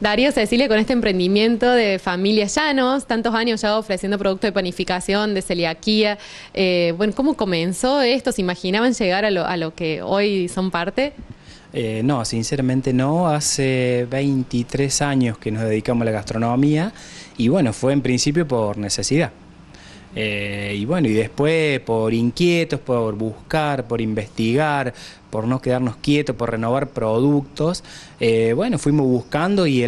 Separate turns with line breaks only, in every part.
Darío Cecilia con este emprendimiento de Familia Llanos, tantos años ya ofreciendo productos de panificación, de celiaquía. Eh, bueno, ¿cómo comenzó esto? ¿Se imaginaban llegar a lo, que hoy son parte?
Eh, no, sinceramente no. Hace 23 años que nos dedicamos a la gastronomía y bueno, fue en principio por necesidad. Eh, y bueno, y después por inquietos, por buscar, por investigar, por no quedarnos quietos, por renovar productos, eh, bueno, fuimos buscando y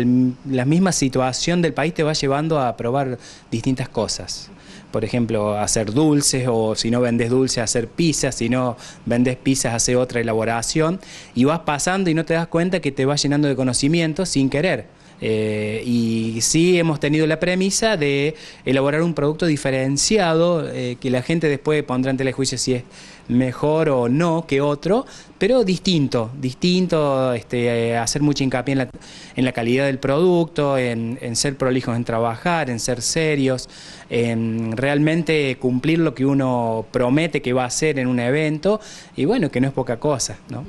la misma situación del país te va llevando a probar distintas cosas. Por ejemplo, hacer dulces o si no vendes dulces, hacer pizzas, si no vendes pizzas, hacer otra elaboración. Y vas pasando y no te das cuenta que te vas llenando de conocimiento sin querer. Eh, y sí hemos tenido la premisa de elaborar un producto diferenciado eh, que la gente después pondrá ante el juicio si es mejor o no que otro, pero distinto, distinto, este, eh, hacer mucho hincapié en la, calidad del producto, en, en, ser prolijos en trabajar, en ser serios, en realmente cumplir lo que uno promete que va a hacer en un evento, y bueno, que no es poca cosa, ¿no?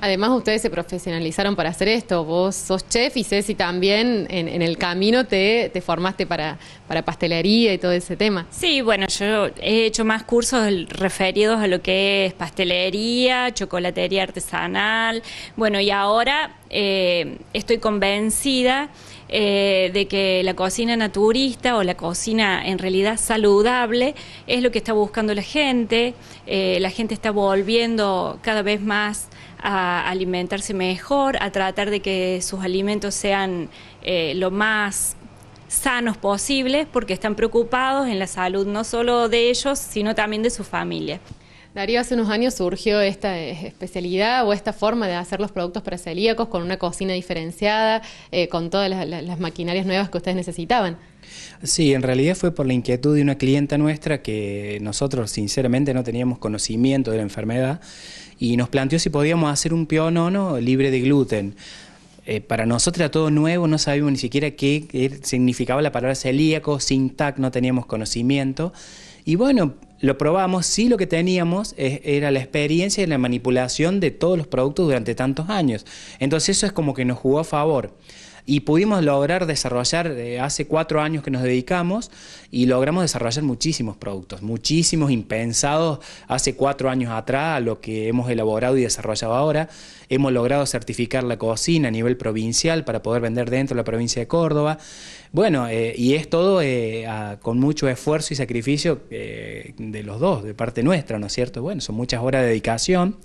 Además, ustedes se profesionalizaron para hacer esto. Vos sos chef y Ceci también en, el camino te, formaste para, para, pastelería y todo ese tema.
Sí, bueno, yo he hecho más cursos referidos a lo que es pastelería, chocolatería artesanal. Bueno, y ahora eh, estoy convencida eh, de que la cocina naturista o la cocina en realidad saludable es lo que está buscando la gente. Eh, la gente está volviendo cada vez más a alimentarse mejor, a tratar de que sus alimentos sean lo más sanos posibles porque están preocupados en la salud no solo de ellos, sino también de sus familias.
Darío, hace unos años surgió esta eh, especialidad o esta forma de hacer los productos para celíacos con una cocina diferenciada, eh, con todas las, maquinarias nuevas que ustedes necesitaban.
Sí, en realidad fue por la inquietud de una clienta nuestra que nosotros sinceramente no teníamos conocimiento de la enfermedad y nos planteó si podíamos hacer un no libre de gluten. Eh, para nosotros era todo nuevo, no sabíamos ni siquiera qué, er, significaba la palabra celíaco, sin tac, no teníamos conocimiento. Y bueno, lo probamos, sí lo que teníamos era la experiencia y la manipulación de todos los productos durante tantos años. Entonces eso es como que nos jugó a favor y pudimos lograr desarrollar, hace cuatro años que nos dedicamos, y logramos desarrollar muchísimos productos, muchísimos impensados hace cuatro años atrás a lo que hemos elaborado y desarrollado ahora. Hemos logrado certificar la cocina a nivel provincial para poder vender dentro de la provincia de Córdoba. Bueno, eh, y es todo eh, con mucho esfuerzo y sacrificio eh, de los dos, de parte nuestra, ¿no es cierto? Bueno, son muchas horas de dedicación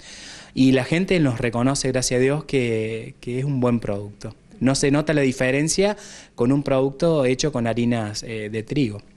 y la gente nos reconoce, gracias a Dios, que, que es un buen producto no se nota la diferencia con un producto hecho con harinas eh, de trigo.